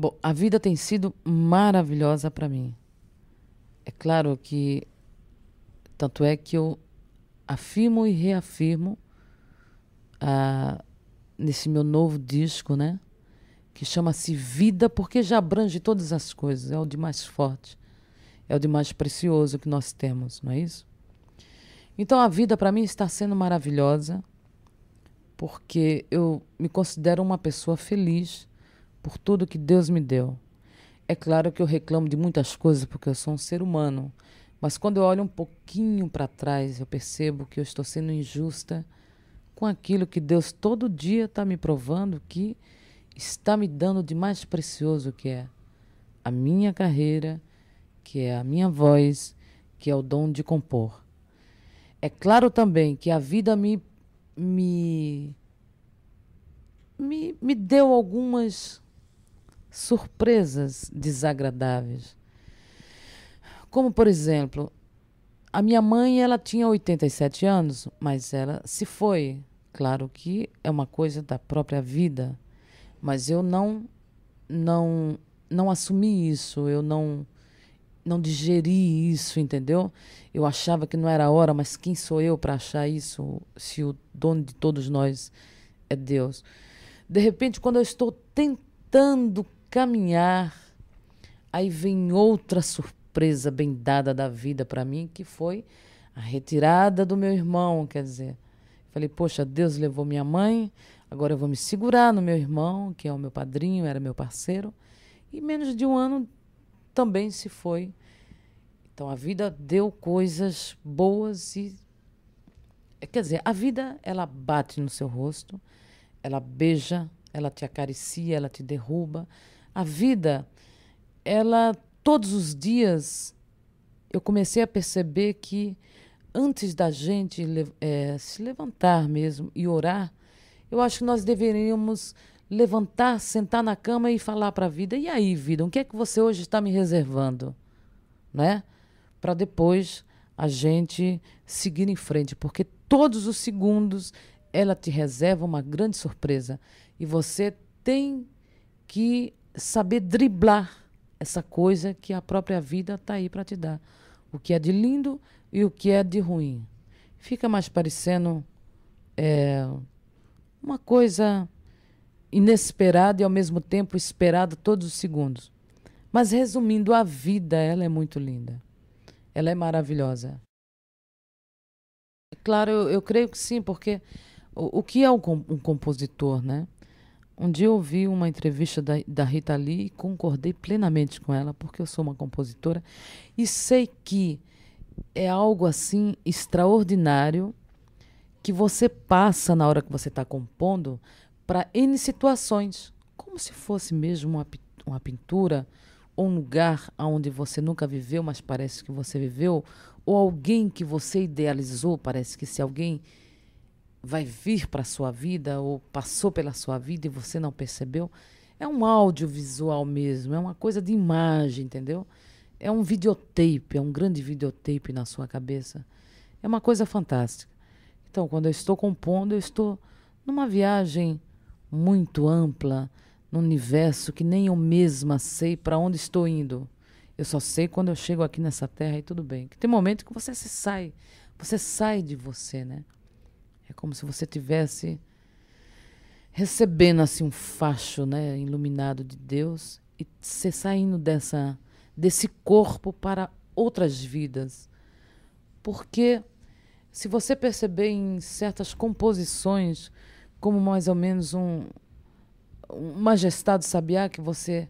Bom, a vida tem sido maravilhosa para mim. É claro que tanto é que eu afirmo e reafirmo ah, nesse meu novo disco, né? Que chama-se Vida, porque já abrange todas as coisas. É o de mais forte, é o de mais precioso que nós temos, não é isso? Então a vida para mim está sendo maravilhosa, porque eu me considero uma pessoa feliz por tudo que Deus me deu. É claro que eu reclamo de muitas coisas porque eu sou um ser humano, mas quando eu olho um pouquinho para trás, eu percebo que eu estou sendo injusta com aquilo que Deus todo dia está me provando que está me dando de mais precioso que é a minha carreira, que é a minha voz, que é o dom de compor. É claro também que a vida me me me, me deu algumas surpresas desagradáveis. Como, por exemplo, a minha mãe, ela tinha 87 anos, mas ela se foi. Claro que é uma coisa da própria vida, mas eu não não não assumi isso, eu não não digeri isso, entendeu? Eu achava que não era a hora, mas quem sou eu para achar isso se o dono de todos nós é Deus? De repente, quando eu estou tentando caminhar, aí vem outra surpresa bem dada da vida para mim, que foi a retirada do meu irmão, quer dizer. Falei, poxa, Deus levou minha mãe, agora eu vou me segurar no meu irmão, que é o meu padrinho, era meu parceiro. E menos de um ano também se foi. Então a vida deu coisas boas e. É, quer dizer, a vida, ela bate no seu rosto, ela beija, ela te acaricia, ela te derruba, a vida, ela todos os dias eu comecei a perceber que antes da gente é, se levantar mesmo e orar, eu acho que nós deveríamos levantar, sentar na cama e falar para a vida: e aí, vida, o que é que você hoje está me reservando? Né? Para depois a gente seguir em frente, porque todos os segundos ela te reserva uma grande surpresa e você tem que saber driblar essa coisa que a própria vida está aí para te dar. O que é de lindo e o que é de ruim. Fica mais parecendo é, uma coisa inesperada e ao mesmo tempo esperada todos os segundos. Mas resumindo, a vida ela é muito linda. Ela é maravilhosa. Claro, eu, eu creio que sim, porque o, o que é um, um compositor, né? Um dia ouvi uma entrevista da, da Rita Lee e concordei plenamente com ela, porque eu sou uma compositora e sei que é algo assim extraordinário que você passa na hora que você está compondo para N situações, como se fosse mesmo uma, uma pintura ou um lugar onde você nunca viveu, mas parece que você viveu, ou alguém que você idealizou, parece que se alguém vai vir para a sua vida ou passou pela sua vida e você não percebeu, é um audiovisual mesmo, é uma coisa de imagem, entendeu? É um videotape, é um grande videotape na sua cabeça. É uma coisa fantástica. Então, quando eu estou compondo, eu estou numa viagem muito ampla, num universo que nem eu mesma sei para onde estou indo. Eu só sei quando eu chego aqui nessa terra e tudo bem. Que tem momento que você se sai, você sai de você, né? É como se você tivesse recebendo assim um facho, né, iluminado de Deus e se saindo dessa desse corpo para outras vidas. Porque se você perceber em certas composições, como mais ou menos um, um majestado sabiá que você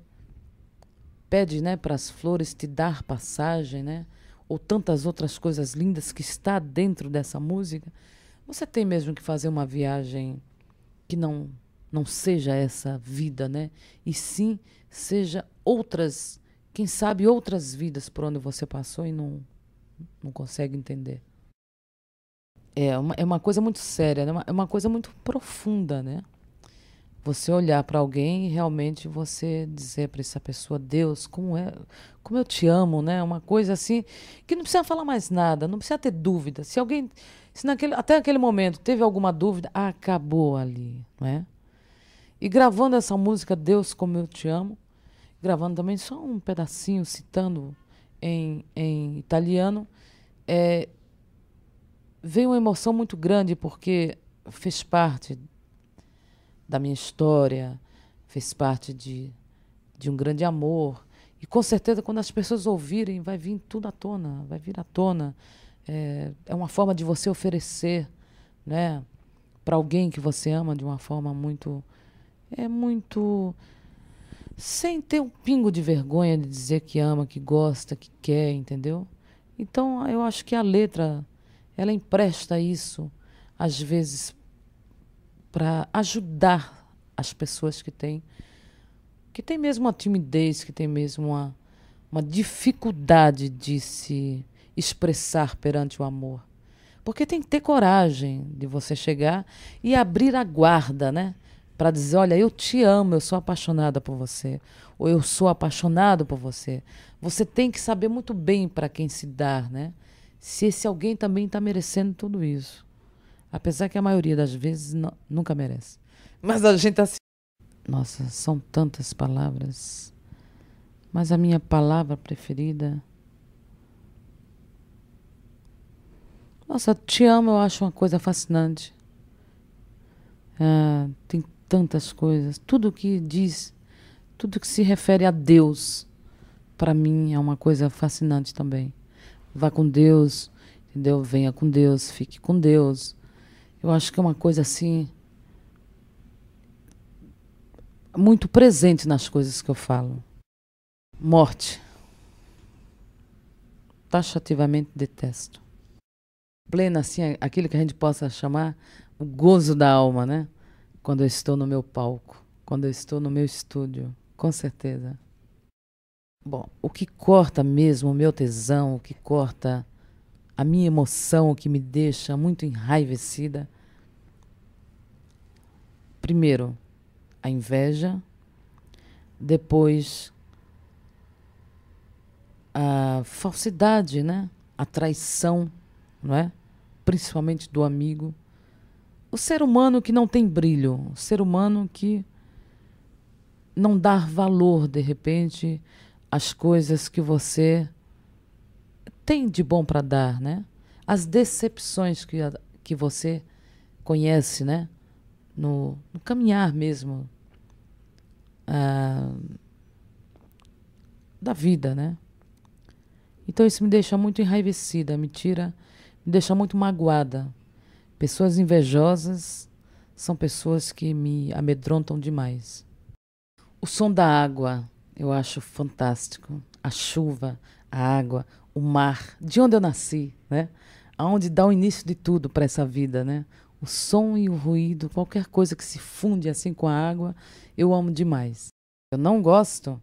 pede, né, para as flores te dar passagem, né, ou tantas outras coisas lindas que está dentro dessa música, você tem mesmo que fazer uma viagem que não não seja essa vida, né? E sim seja outras, quem sabe outras vidas por onde você passou e não não consegue entender. É uma, é uma coisa muito séria, né? é uma, é uma coisa muito profunda, né? você olhar para alguém e realmente você dizer para essa pessoa, Deus, como é, como eu te amo, né? Uma coisa assim que não precisa falar mais nada, não precisa ter dúvida. Se alguém, se naquele, até aquele momento teve alguma dúvida, acabou ali, né? E gravando essa música Deus como eu te amo, gravando também só um pedacinho citando em, em italiano, é, veio uma emoção muito grande porque fez parte da minha história, fez parte de, de um grande amor. E com certeza, quando as pessoas ouvirem, vai vir tudo à tona, vai vir à tona. É, é uma forma de você oferecer né, para alguém que você ama de uma forma muito. É muito. Sem ter um pingo de vergonha de dizer que ama, que gosta, que quer, entendeu? Então, eu acho que a letra, ela empresta isso, às vezes, para ajudar as pessoas que têm que tem mesmo uma timidez, que tem mesmo uma, uma dificuldade de se expressar perante o amor. Porque tem que ter coragem de você chegar e abrir a guarda, né? Para dizer, olha, eu te amo, eu sou apaixonada por você, ou eu sou apaixonado por você. Você tem que saber muito bem para quem se dar, né? Se esse alguém também está merecendo tudo isso. Apesar que a maioria das vezes não, nunca merece. Mas a gente assim. Nossa, são tantas palavras. Mas a minha palavra preferida. Nossa, te amo eu acho uma coisa fascinante. Ah, tem tantas coisas. Tudo que diz, tudo que se refere a Deus, para mim é uma coisa fascinante também. Vá com Deus, entendeu? Venha com Deus, fique com Deus. Eu acho que é uma coisa assim. muito presente nas coisas que eu falo. Morte. Taxativamente detesto. Plena, assim, aquilo que a gente possa chamar o gozo da alma, né? Quando eu estou no meu palco, quando eu estou no meu estúdio, com certeza. Bom, o que corta mesmo o meu tesão, o que corta a minha emoção o que me deixa muito enraivecida? Primeiro, a inveja, depois a falsidade, né? A traição, não é? Principalmente do amigo. O ser humano que não tem brilho, o ser humano que não dá valor de repente às coisas que você tem de bom para dar, né? As decepções que, que você conhece, né? No, no caminhar mesmo ah, da vida, né? Então isso me deixa muito enraivecida, me tira, me deixa muito magoada. Pessoas invejosas são pessoas que me amedrontam demais. O som da água eu acho fantástico. A chuva, a água, o mar, de onde eu nasci, né? Aonde dá o início de tudo para essa vida, né? O som e o ruído, qualquer coisa que se funde assim com a água, eu amo demais. Eu não gosto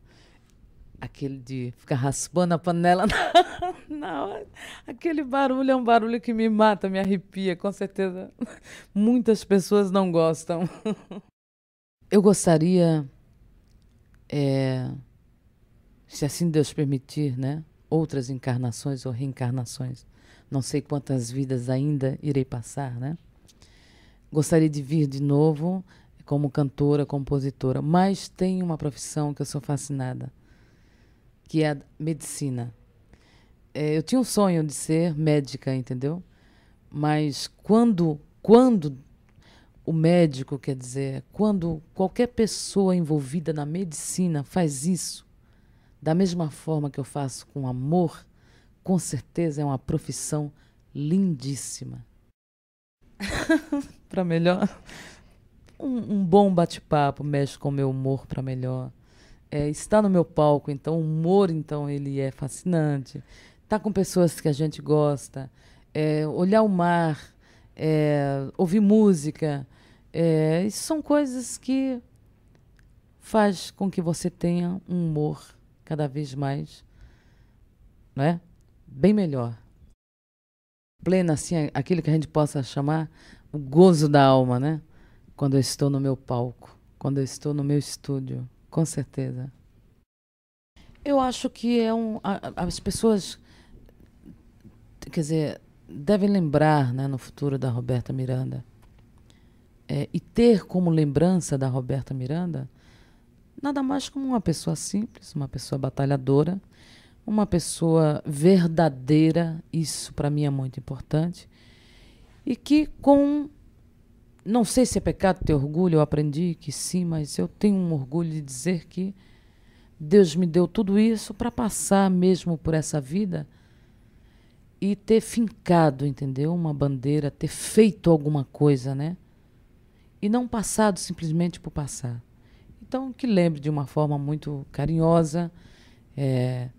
aquele de ficar raspando a panela na, na hora. Aquele barulho é um barulho que me mata, me arrepia, com certeza. Muitas pessoas não gostam. Eu gostaria, é, se assim Deus permitir, né? outras encarnações ou reencarnações. Não sei quantas vidas ainda irei passar, né? Gostaria de vir de novo como cantora, compositora, mas tem uma profissão que eu sou fascinada, que é a medicina. É, eu tinha um sonho de ser médica, entendeu? Mas quando, quando o médico, quer dizer, quando qualquer pessoa envolvida na medicina faz isso, da mesma forma que eu faço com amor, com certeza é uma profissão lindíssima. para melhor. Um, um bom bate-papo mexe com o meu humor para melhor. É, está no meu palco, então o humor então ele é fascinante. Tá com pessoas que a gente gosta, é, olhar o mar, é, ouvir música, é, são coisas que faz com que você tenha um humor cada vez mais, né? Bem melhor. Plena, assim, aquilo que a gente possa chamar o gozo da alma, né? Quando eu estou no meu palco, quando eu estou no meu estúdio, com certeza. Eu acho que é um. as pessoas, quer dizer, devem lembrar né, no futuro da Roberta Miranda. É, e ter como lembrança da Roberta Miranda nada mais como uma pessoa simples, uma pessoa batalhadora, uma pessoa verdadeira, isso para mim é muito importante, e que com não sei se é pecado ter orgulho, eu aprendi que sim, mas eu tenho um orgulho de dizer que Deus me deu tudo isso para passar mesmo por essa vida e ter fincado, entendeu? Uma bandeira, ter feito alguma coisa, né? E não passado simplesmente por passar. Então, que lembre de uma forma muito carinhosa é,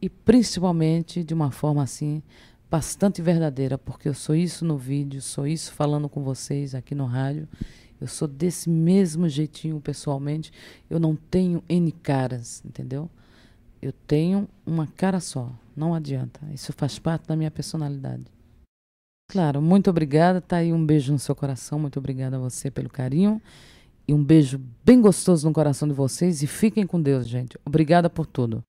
e principalmente de uma forma assim bastante verdadeira, porque eu sou isso no vídeo, sou isso falando com vocês aqui no rádio. Eu sou desse mesmo jeitinho pessoalmente. Eu não tenho N caras, entendeu? Eu tenho uma cara só. Não adianta. Isso faz parte da minha personalidade. Claro, muito obrigada. Tá aí um beijo no seu coração. Muito obrigada a você pelo carinho e um beijo bem gostoso no coração de vocês e fiquem com Deus, gente. Obrigada por tudo.